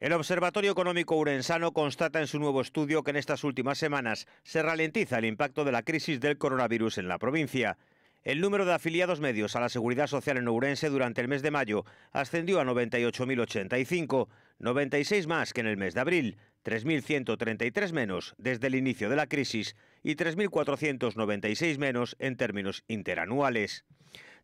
El Observatorio Económico Urensano constata en su nuevo estudio que en estas últimas semanas se ralentiza el impacto de la crisis del coronavirus en la provincia. El número de afiliados medios a la Seguridad Social en Ourense durante el mes de mayo ascendió a 98.085, 96 más que en el mes de abril, 3.133 menos desde el inicio de la crisis y 3.496 menos en términos interanuales.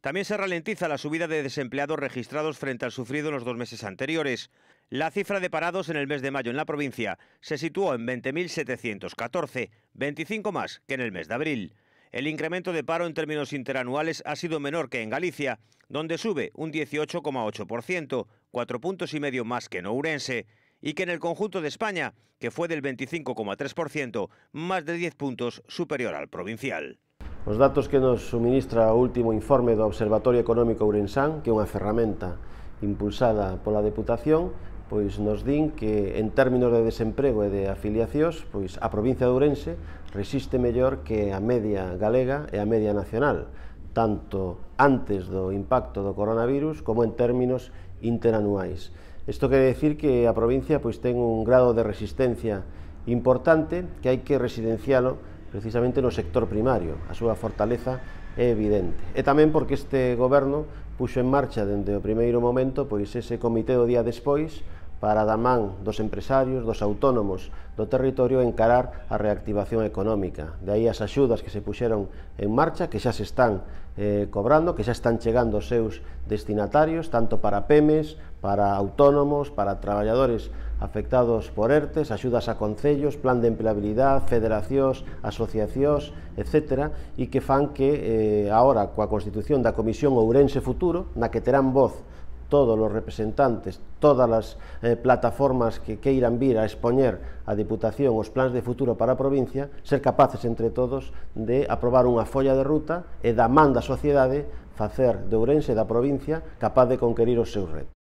También se ralentiza la subida de desempleados registrados frente al sufrido en los dos meses anteriores. La cifra de parados en el mes de mayo en la provincia se situó en 20.714, 25 más que en el mes de abril. El incremento de paro en términos interanuales ha sido menor que en Galicia, donde sube un 18,8%, cuatro puntos y medio más que en Ourense, y que en el conjunto de España, que fue del 25,3%, más de 10 puntos superior al provincial. Los datos que nos suministra el último informe do Observatorio Económico Ourensán, que é unha ferramenta impulsada la Deputación, pois nos din que en términos de desemprego e de afiliacións, pois a provincia de Ourense resiste mellor que a media galega e a media nacional, tanto antes do impacto do coronavirus como en términos interanuais. Isto quere decir que a provincia pois ten un grado de resistencia importante que hai que residencialo precisamente no sector primario. A súa fortaleza é evidente. E tamén porque este goberno puxo en marcha dende o primeiro momento pois ese comité do día despois para da man dos empresarios, dos autónomos do territorio encarar a reactivación económica. De aí as axudas que se puxeron en marcha, que xa se están eh, cobrando, que xa están chegando os seus destinatarios, tanto para PEMES, para autónomos, para traballadores afectados por ERTES, axudas a concellos, plan de empleabilidade, federacións, asociacións, etc. E que fan que eh, agora, coa constitución da Comisión Ourense Futuro, na que terán voz todos os representantes, todas as eh, plataformas que queiran vir a expoñer a Diputación os plans de futuro para a provincia, ser capaces entre todos de aprobar unha folla de ruta e da man da sociedade facer de Ourense e da provincia capaz de conquerir os seus retos.